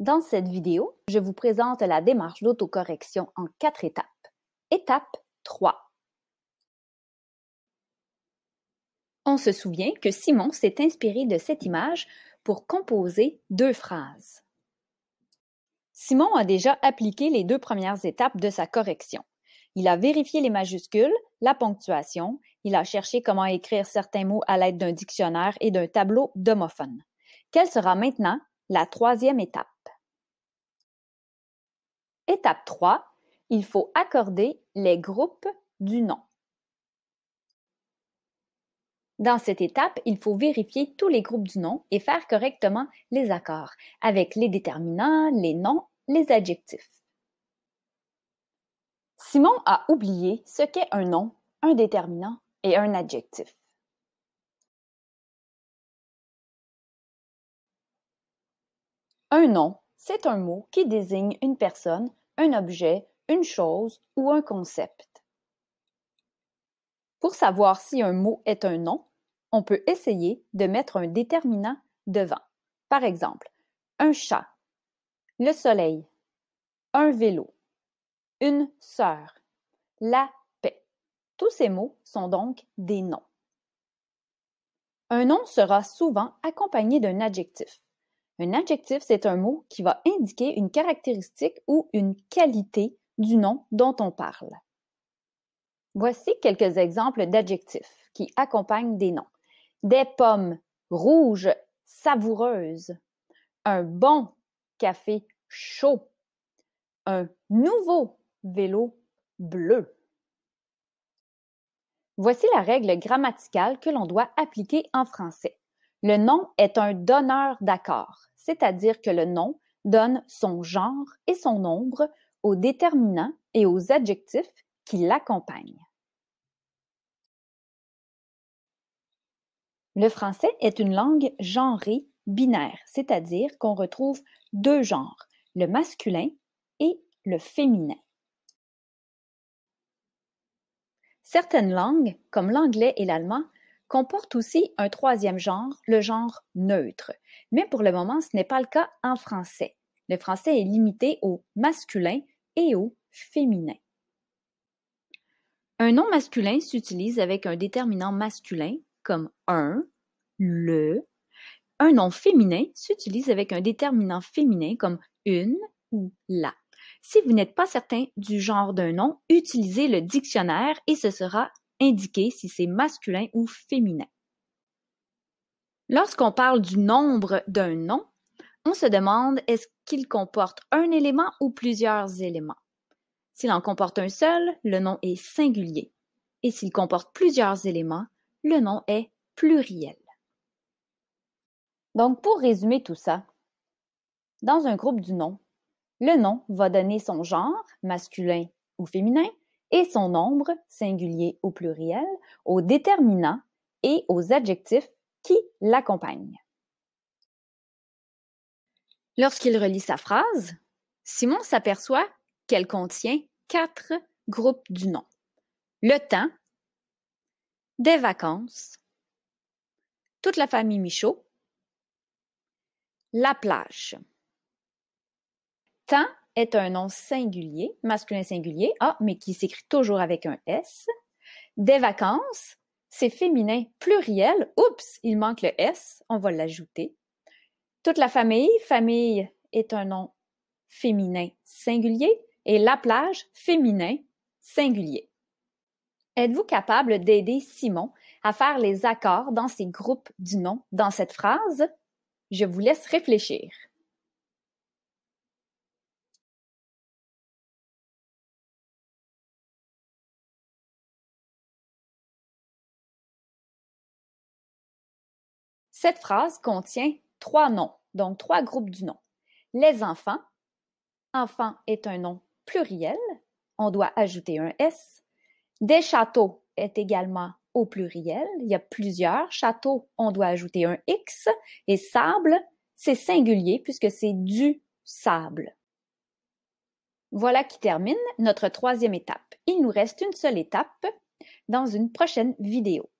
Dans cette vidéo, je vous présente la démarche d'autocorrection en quatre étapes. Étape 3. On se souvient que Simon s'est inspiré de cette image pour composer deux phrases. Simon a déjà appliqué les deux premières étapes de sa correction. Il a vérifié les majuscules, la ponctuation, il a cherché comment écrire certains mots à l'aide d'un dictionnaire et d'un tableau d'homophone. Quelle sera maintenant la troisième étape? Étape 3, il faut accorder les groupes du nom. Dans cette étape, il faut vérifier tous les groupes du nom et faire correctement les accords avec les déterminants, les noms, les adjectifs. Simon a oublié ce qu'est un nom, un déterminant et un adjectif. Un nom, c'est un mot qui désigne une personne un objet, une chose ou un concept. Pour savoir si un mot est un nom, on peut essayer de mettre un déterminant devant. Par exemple, un chat, le soleil, un vélo, une sœur, la paix. Tous ces mots sont donc des noms. Un nom sera souvent accompagné d'un adjectif. Un adjectif, c'est un mot qui va indiquer une caractéristique ou une qualité du nom dont on parle. Voici quelques exemples d'adjectifs qui accompagnent des noms. Des pommes rouges savoureuses, un bon café chaud, un nouveau vélo bleu. Voici la règle grammaticale que l'on doit appliquer en français. Le nom est un donneur d'accord c'est-à-dire que le nom donne son genre et son nombre aux déterminants et aux adjectifs qui l'accompagnent. Le français est une langue genrée binaire, c'est-à-dire qu'on retrouve deux genres, le masculin et le féminin. Certaines langues, comme l'anglais et l'allemand, comporte aussi un troisième genre, le genre neutre. Mais pour le moment, ce n'est pas le cas en français. Le français est limité au masculin et au féminin. Un nom masculin s'utilise avec un déterminant masculin comme un, le. Un nom féminin s'utilise avec un déterminant féminin comme une ou la. Si vous n'êtes pas certain du genre d'un nom, utilisez le dictionnaire et ce sera indiquer si c'est masculin ou féminin. Lorsqu'on parle du nombre d'un nom, on se demande est-ce qu'il comporte un élément ou plusieurs éléments. S'il en comporte un seul, le nom est singulier. Et s'il comporte plusieurs éléments, le nom est pluriel. Donc, pour résumer tout ça, dans un groupe du nom, le nom va donner son genre, masculin ou féminin, et son nombre, singulier ou pluriel, aux déterminants et aux adjectifs qui l'accompagnent. Lorsqu'il relit sa phrase, Simon s'aperçoit qu'elle contient quatre groupes du nom. Le temps, des vacances, toute la famille Michaud, la plage. Temps est un nom singulier, masculin singulier, ah, mais qui s'écrit toujours avec un S. Des vacances, c'est féminin, pluriel. Oups, il manque le S, on va l'ajouter. Toute la famille, famille est un nom féminin singulier et la plage féminin singulier. Êtes-vous capable d'aider Simon à faire les accords dans ces groupes du nom dans cette phrase? Je vous laisse réfléchir. Cette phrase contient trois noms, donc trois groupes du nom. Les enfants. Enfant est un nom pluriel. On doit ajouter un S. Des châteaux est également au pluriel. Il y a plusieurs châteaux. On doit ajouter un X. Et sable, c'est singulier puisque c'est du sable. Voilà qui termine notre troisième étape. Il nous reste une seule étape dans une prochaine vidéo.